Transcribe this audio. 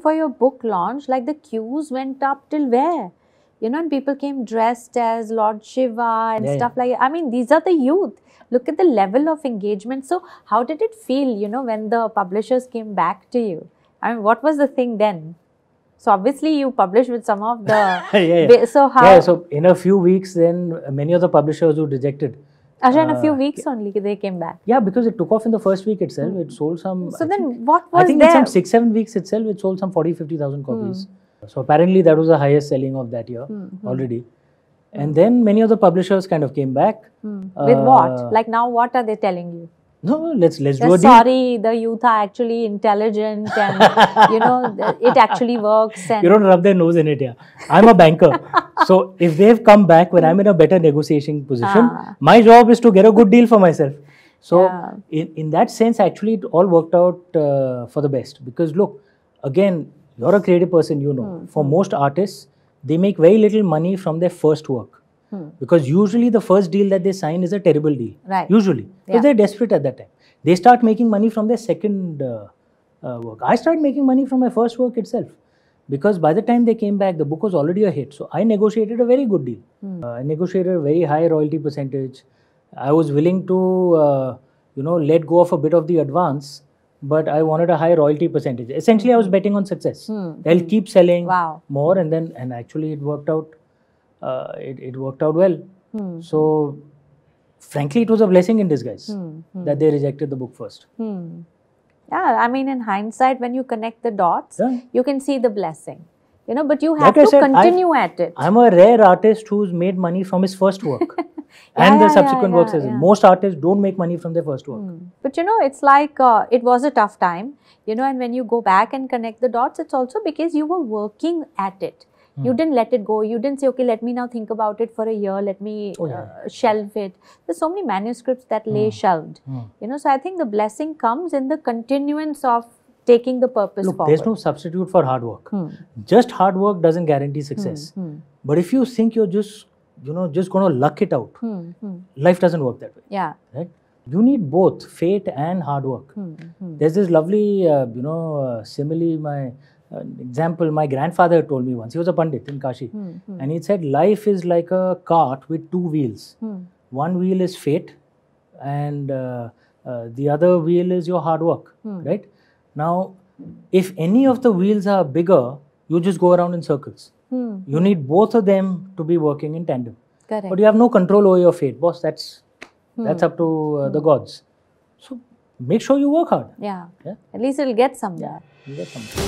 for your book launch, like the queues went up till where? You know, and people came dressed as Lord Shiva and yeah, stuff yeah. like that. I mean, these are the youth. Look at the level of engagement. So, how did it feel, you know, when the publishers came back to you? I mean, what was the thing then? So obviously you published with some of the yeah, yeah. so how yeah so in a few weeks then many of the publishers who rejected Asha, in a few uh, weeks yeah. only they came back. Yeah, because it took off in the first week itself. Mm. It sold some. So I then think, what was I think there? in some six, seven weeks itself, it sold some 40, 50,000 hmm. copies. Mm. So apparently that was the highest selling of that year mm-hmm. already. And hmm. then many of the publishers kind of came back. Mm. With uh, what? Like now, what are they telling you? no let's let's do a sorry the youth are actually intelligent and you know it actually works and you don't rub their nose in it yeah i'm a banker so if they've come back when i'm in a better negotiating position ah. my job is to get a good deal for myself so yeah. in in that sense actually it all worked out uh, for the best because look again you're a creative person you know mm -hmm. for most artists they make very little money from their first work Hmm. Because usually the first deal that they sign is a terrible deal. Right. Usually. Because yeah. they're desperate at that time. They start making money from their second uh, uh, work. I started making money from my first work itself. Because by the time they came back, the book was already a hit. So I negotiated a very good deal. Hmm. Uh, I negotiated a very high royalty percentage. I was willing to, uh, you know, let go of a bit of the advance but I wanted a high royalty percentage. Essentially, I was hmm. betting on success. Hmm. They'll hmm. keep selling wow. more, and then and actually it worked out uh, it, it worked out well. Hmm. So, frankly, it was a blessing in disguise hmm. Hmm. that they rejected the book first. Hmm. Yeah, I mean, in hindsight, when you connect the dots, yeah. you can see the blessing. You know, but you have like to said, continue I've, at it. I'm a rare artist who's made money from his first work. and yeah, the subsequent yeah, works as well. Most artists don't make money from their first work. Mm. But you know, it's like uh, it was a tough time, you know, and when you go back and connect the dots, it's also because you were working at it. Hmm. You didn't let it go. You didn't say, okay, let me now think about it for a year. Let me oh, yeah. uh, shelve it. There's so many manuscripts that lay hmm. shelved. Hmm. You know, so I think the blessing comes in the continuance of taking the purpose Look, forward. There's no substitute for hard work. Just hard work doesn't guarantee success. But if you think you're just, you know, just going to luck it out, life doesn't work that way. Yeah. Right? you need both fate and hard work. hmm There's this lovely, uh, you know, uh, simile my an example my grandfather told me once he was a pandit in kashi hmm, hmm. and he said life is like a cart with two wheels hmm. one wheel is fate and uh, uh, the other wheel is your hard work right now if any of the wheels are bigger you just go around in circles you need both of them to be working in tandem Correct. but you have no control over your fate boss that's that's up to uh, the gods so make sure you work hard. Yeah. yeah? At least it'll get somewhere. Yeah, it'll get somewhere.